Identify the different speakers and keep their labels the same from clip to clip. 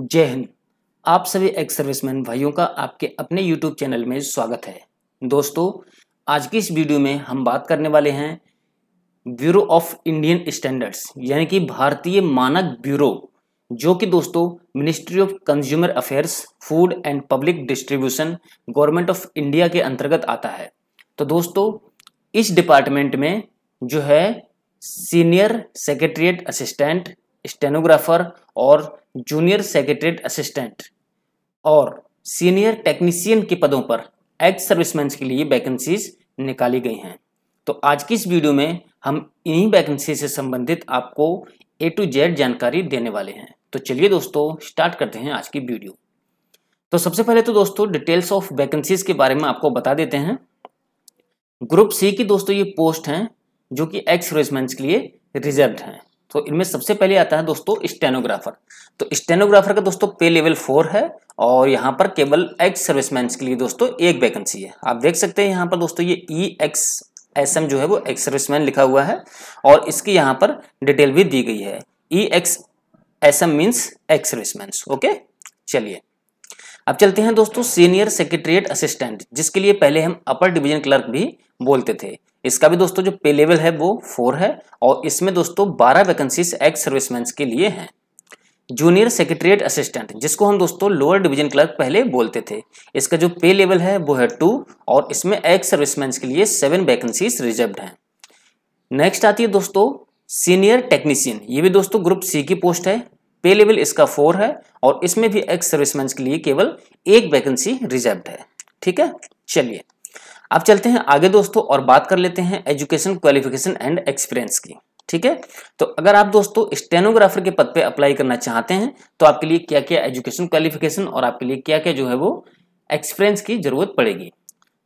Speaker 1: जय हिंद आप सभी एक्स सर्विसमैन भाइयों का आपके अपने यूट्यूब चैनल में स्वागत है दोस्तों आज की इस वीडियो में हम बात करने वाले हैं ब्यूरो ऑफ इंडियन स्टैंडर्ड्स यानी कि भारतीय मानक ब्यूरो जो कि दोस्तों ministry of consumer affairs food and public distribution government of India के अंतर्गत आता है तो दोस्तों इस डिपार्टमेंट में जो है सीनियर सेक्रेटरीट असिस्टेंट स्टेनोग्राफर और जूनियर सेक्रेटरीट असिस्टेंट और सीनियर टेक्नीशियन के पदों पर एक्स सर्विसमैन के लिए वैकेंसीज निकाली गई हैं तो आज की इस वीडियो में हम इन्हीं वैकेंसी से संबंधित आपको ए टू जेड जानकारी देने वाले हैं तो चलिए दोस्तों स्टार्ट करते हैं आज की वीडियो तो सबसे पहले तो दोस्तों डिटेल्स ऑफ वैकेंसीज के बारे में आपको बता देते हैं ग्रुप सी की दोस्तों ये पोस्ट हैं जो कि एक्स सर्विसमैन के लिए रिजर्व हैं तो इनमें सबसे पहले आता है दोस्तों स्टेनोग्राफर तो स्टेनोग्राफर का दोस्तों पे लेवल फोर है और यहाँ पर केवल एक्स सर्विसमैन के लिए दोस्तों एक वैकेंसी है आप देख सकते हैं यहाँ पर दोस्तों ये ई एक्स एस एम जो है वो एक्स सर्विसमैन लिखा हुआ है और इसकी यहाँ पर डिटेल भी दी गई है E X S M means ex serviceman okay चलिए अब चलते हैं दोस्तों सीनियर सेक्रेटरीट असिस्टेंट जिसके लिए पहले हम अपर डिवीजन क्लर्क भी बोलते थे इसका भी दोस्तों जो पे लेवल है वो फोर है और इसमें दोस्तों बारह वैकेंसीज एक्स सर्विसमैन के लिए हैं जूनियर सेक्रेटरीट असिस्टेंट जिसको हम दोस्तों लोअर डिवीजन क्लर्क पहले बोलते थे इसका जो पे लेवल है वो है टू और इसमें एक्स सर्विसमैन के लिए सेवन वैकेंसीज रिजर्व हैं नेक्स्ट आती है दोस्तों सीनियर टेक्नीशियन ये भी दोस्तों ग्रुप सी की पोस्ट है पे लेवल इसका फोर है और इसमें भी एक्स सर्विसमैन के लिए केवल एक वैकेंसी रिजर्व है ठीक है चलिए अब चलते हैं आगे दोस्तों और बात कर लेते हैं एजुकेशन क्वालिफिकेशन एंड एक्सपीरियंस की ठीक है तो अगर आप दोस्तों स्टेनोग्राफर के पद पे अप्लाई करना चाहते हैं तो आपके लिए क्या क्या एजुकेशन क्वालिफिकेशन और आपके लिए क्या क्या जो है वो एक्सपीरियंस की जरूरत पड़ेगी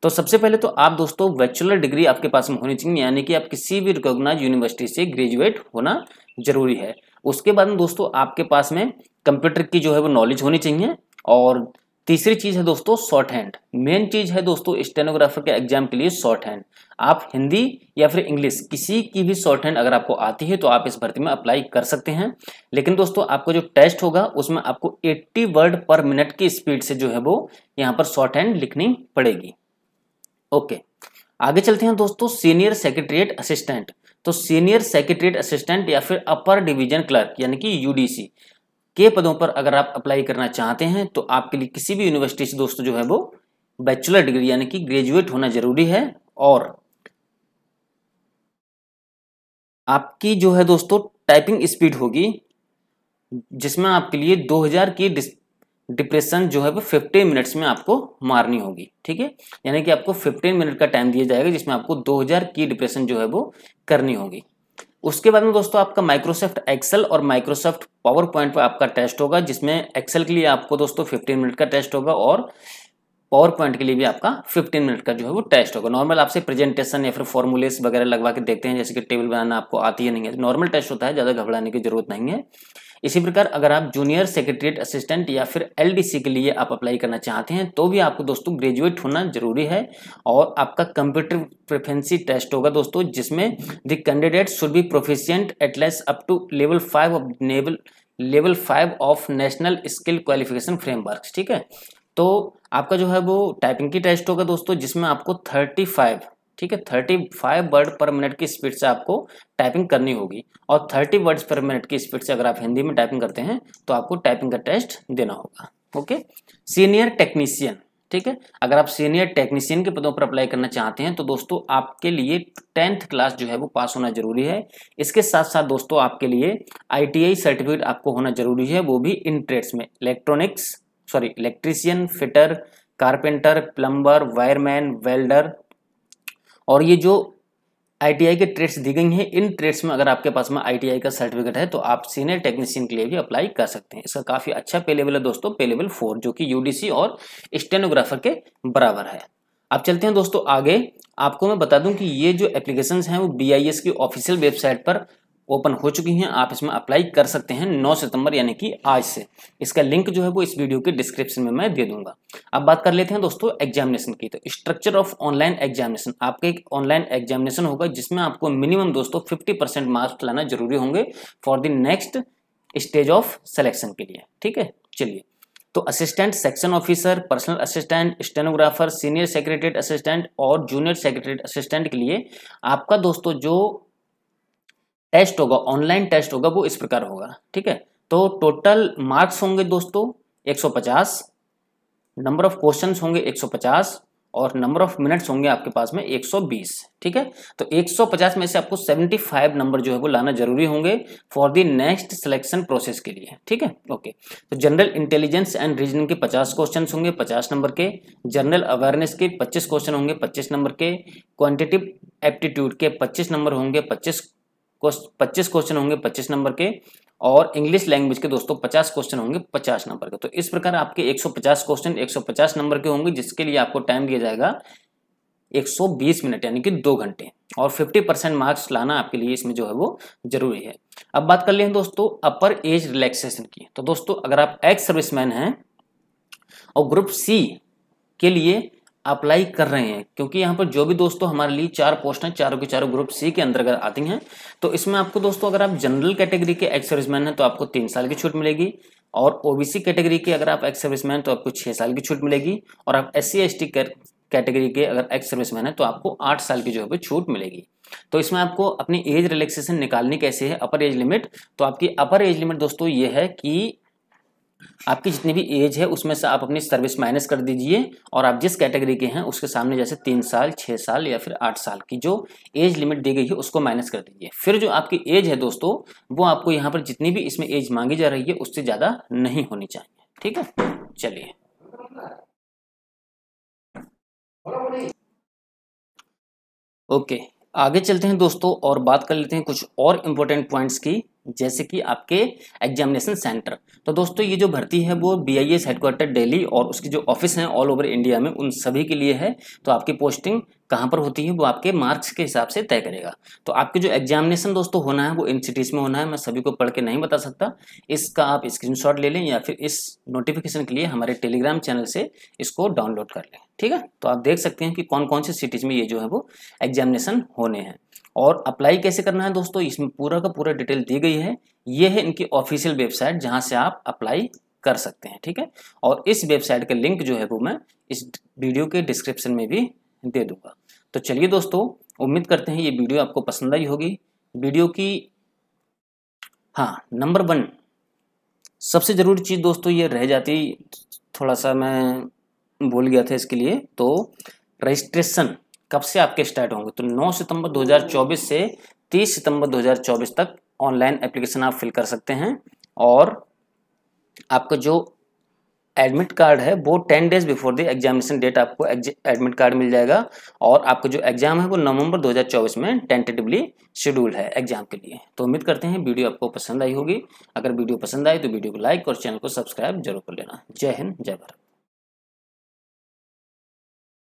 Speaker 1: तो सबसे पहले तो आप दोस्तों बैचलर डिग्री आपके पास में होनी चाहिए यानी कि आप किसी भी रिकोगनाइज यूनिवर्सिटी से ग्रेजुएट होना जरूरी है उसके बाद दोस्तों आपके पास में कंप्यूटर की जो है वो नॉलेज होनी चाहिए और तीसरी चीज है दोस्तों शॉर्ट हैंड मेन चीज है दोस्तों स्टेनोग्राफर के एग्जाम के लिए शॉर्ट हैंड आप हिंदी या फिर इंग्लिश किसी की भी शॉर्ट हैंड अगर आपको आती है तो आप इस भर्ती में अप्लाई कर सकते हैं लेकिन दोस्तों आपका जो टेस्ट होगा उसमें आपको 80 वर्ड पर मिनट की स्पीड से जो है वो यहाँ पर शॉर्ट हैंड लिखनी पड़ेगी ओके आगे चलते हैं दोस्तों सीनियर सेक्रेटरिएट असिस्टेंट तो सीनियर सेक्रेटरिएट असिस्टेंट या फिर अपर डिवीजन क्लर्क यानी कि यूडीसी के पदों पर अगर आप अप्लाई करना चाहते हैं तो आपके लिए किसी भी यूनिवर्सिटी से दोस्तों जो है वो बैचलर डिग्री यानी कि ग्रेजुएट होना जरूरी है और आपकी जो है दोस्तों टाइपिंग स्पीड होगी जिसमें आपके लिए 2000 की डिप्रेशन जो है वो 15 मिनट्स में आपको मारनी होगी ठीक है यानी कि आपको 15 मिनट का टाइम दिया जाएगा जिसमें आपको 2000 की डिप्रेशन जो है वो करनी होगी उसके बाद में दोस्तों आपका माइक्रोसॉफ्ट एक्सेल और माइक्रोसॉफ्ट पावर पॉइंट पर आपका टेस्ट होगा जिसमें एक्सेल के लिए आपको दोस्तों फिफ्टीन मिनट का टेस्ट होगा और पावर पॉइंट के लिए भी आपका 15 मिनट का जो है वो टेस्ट होगा नॉर्मल आपसे प्रेजेंटेशन या फिर फॉर्मुलेस वगैरह लगवा के देखते हैं जैसे कि टेबल बनाना आपको आती है नहीं है नॉर्मल टेस्ट होता है ज़्यादा घबराने की जरूरत नहीं है इसी प्रकार अगर आप जूनियर सेक्रेटरीट असिस्टेंट या फिर एलडीसी के लिए आप अप्लाई करना चाहते हैं तो भी आपको दोस्तों ग्रेजुएट होना जरूरी है और आपका कंप्यूटर प्रेफेंसी टेस्ट होगा दोस्तों जिसमें the candidate should be proficient at least up to level five of naval level five of national skill qualification framework ठीक है तो आपका जो है वो टाइपिंग की टेस्ट होगा दोस्तों जिसमें आपको थर्टी फाइव ठीक है thirty five word per minute की स्पीड से आपको टाइपिंग करनी होगी और थर्टी वर्ड्स पर मिनट की स्पीड से अगर आप हिंदी में टाइपिंग करते हैं तो आपको टाइपिंग का टेस्ट देना होगा ओके सीनियर टेक्नीशियन ठीक है अगर आप सीनियर टेक्नीशियन के पदों पर अप्लाई करना चाहते हैं तो दोस्तों आपके लिए टेंथ क्लास जो है वो पास होना जरूरी है इसके साथ साथ दोस्तों आपके लिए आई सर्टिफिकेट आपको होना जरूरी है वो भी इन ट्रेड्स में electronics sorry electrician fitter carpenter plumber wireman welder और ये जो आईटीआई के ट्रेड्स दी गई हैं इन ट्रेड्स में अगर आपके पास में आईटीआई का सर्टिफिकेट है तो आप सीनियर टेक्नीशियन के लिए भी अप्लाई कर सकते हैं इसका काफ़ी अच्छा पे लेवल है दोस्तों पे लेवल फोर जो कि यूडीसी और स्टेनोग्राफर के बराबर है आप चलते हैं दोस्तों आगे आपको मैं बता दूं कि ये जो एप्लीकेशन हैं वो बी की ऑफिशियल वेबसाइट पर ओपन हो चुकी हैं आप इसमें अप्लाई कर सकते हैं 9 सितंबर यानी कि आज से इसका लिंक जो है वो इस वीडियो के डिस्क्रिप्शन में मैं दे दूंगा अब बात कर लेते हैं दोस्तों एग्जामिनेशन की तो स्ट्रक्चर ऑफ ऑनलाइन एग्जामिनेशन आपका एक ऑनलाइन एग्जामिनेशन होगा जिसमें आपको मिनिमम दोस्तों फिफ्टी मार्क्स लाना जरूरी होंगे for the next stage of selection के लिए ठीक है चलिए तो assistant section officer personal assistant stenographer senior secretariat assistant और जूनियर सेक्रेटरी असिस्टेंट के लिए आपका दोस्तों जो टेस्ट होगा ऑनलाइन टेस्ट होगा वो इस प्रकार होगा ठीक है तो टोटल मार्क्स होंगे दोस्तों 150 नंबर ऑफ क्वेश्चंस होंगे 150 और नंबर ऑफ मिनट्स होंगे आपके पास में 120 ठीक है तो 150 में से आपको 75 नंबर जो है वो लाना जरूरी होंगे for the next selection process के लिए ठीक है ओके तो जनरल इंटेलिजेंस एंड रीजनिंग के 50 क्वेश्चन होंगे 50 नंबर के जनरल अवेयरनेस के 25 क्वेश्चन होंगे 25 नंबर के क्वान्टिटिव एप्टीट्यूड के 25 नंबर होंगे 25 पच्चीस क्वेश्चन होंगे पच्चीस नंबर के और इंग्लिश लैंग्वेज के दोस्तों पचास क्वेश्चन होंगे पचास नंबर के तो इस प्रकार आपके एक क्वेश्चन एक नंबर के होंगे जिसके लिए आपको टाइम दिया जाएगा 120 मिनट यानी कि दो घंटे और 50 परसेंट मार्क्स लाना आपके लिए इसमें जो है वो जरूरी है अब बात कर लें दोस्तों अपर एज रिलैक्सेशन की तो दोस्तों अगर आप एक्स सर्विसमैन हैं और ग्रुप सी के लिए अप्लाई कर रहे हैं क्योंकि यहाँ पर जो भी दोस्तों हमारे लिए चार पोस्ट हैं चारों के चारों ग्रुप सी के अंतर्गत आती हैं तो इसमें आपको दोस्तों अगर आप जनरल कैटेगरी के एक्स सर्विसमैन हैं तो आपको तीन साल की छूट मिलेगी और ओबीसी कैटेगरी के अगर आप एक्स सर्विसमैन तो आपको छः साल की छूट मिलेगी और आप S C S T category के अगर एक्स सर्विसमैन है तो आपको आठ साल की जो है छूट मिलेगी तो इसमें आपको अपनी एज रिलैक्सेशन निकालनी कैसे है अपर एज लिमिट तो आपकी अपर एज लिमिट दोस्तों ये है कि आपकी जितनी भी एज है उसमें से आप अपनी सर्विस माइनस कर दीजिए और आप जिस कैटेगरी के हैं उसके सामने जैसे तीन साल छः साल या फिर आठ साल की जो एज लिमिट दी गई है उसको माइनस कर दीजिए फिर जो आपकी एज है दोस्तों वो आपको यहाँ पर जितनी भी इसमें एज मांगी जा रही है उससे ज़्यादा नहीं होनी चाहिए ठीक है चलिए ओके आगे चलते हैं दोस्तों और बात कर लेते हैं कुछ और इम्पोर्टेंट पॉइंट्स की जैसे कि आपके एग्जामिनेशन सेंटर तो दोस्तों ये जो भर्ती है वो B I S headquarter Delhi और उसकी जो ऑफिस हैं ऑल ओवर इंडिया में उन सभी के लिए है तो आपकी पोस्टिंग कहाँ पर होती है वो आपके मार्क्स के हिसाब से तय करेगा तो आपके जो एग्जामिनेशन दोस्तों होना है वो इन सिटीज़ में होना है मैं सभी को पढ़ के नहीं बता सकता इसका आप स्क्रीनशॉट ले लें या फिर इस नोटिफिकेशन के लिए हमारे टेलीग्राम चैनल से इसको डाउनलोड कर लें ठीक है तो आप देख सकते हैं कि कौन कौन से सिटीज़ में ये जो है वो एग्जामिनेशन होने हैं और अप्लाई कैसे करना है दोस्तों इसमें पूरा का पूरा डिटेल दी गई है ये है इनकी ऑफिशियल वेबसाइट जहाँ से आप अप्लाई कर सकते हैं ठीक है और इस वेबसाइट का लिंक जो है वो मैं इस वीडियो के डिस्क्रिप्शन में भी दे दूंगा तो चलिए दोस्तों उम्मीद करते हैं ये वीडियो आपको पसंद आई होगी वीडियो की हाँ नंबर वन सबसे ज़रूरी चीज़ दोस्तों ये रह जाती थोड़ा सा मैं बोल गया था इसके लिए तो रजिस्ट्रेशन कब से आपके स्टार्ट होंगे तो 9 सितंबर 2024 से 30 सितंबर 2024 तक ऑनलाइन एप्लीकेशन आप फिल कर सकते हैं और आपका जो एडमिट कार्ड है वो ten days before the examination date आपको एडमिट कार्ड मिल जाएगा और आपका जो एग्जाम है वो नवंबर 2024 में टेंटेटिवली शेड्यूल्ड है एग्जाम के लिए तो उम्मीद करते हैं वीडियो आपको पसंद आई होगी अगर वीडियो पसंद आए तो वीडियो को लाइक और चैनल को सब्सक्राइब जरूर कर लेना जय हिंद जय भारत